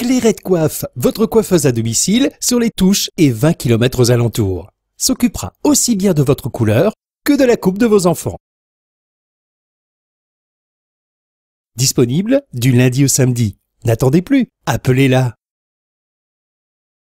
Clairette Coiffe, votre coiffeuse à domicile, sur les touches et 20 km alentour. alentours. S'occupera aussi bien de votre couleur que de la coupe de vos enfants. Disponible du lundi au samedi. N'attendez plus, appelez-la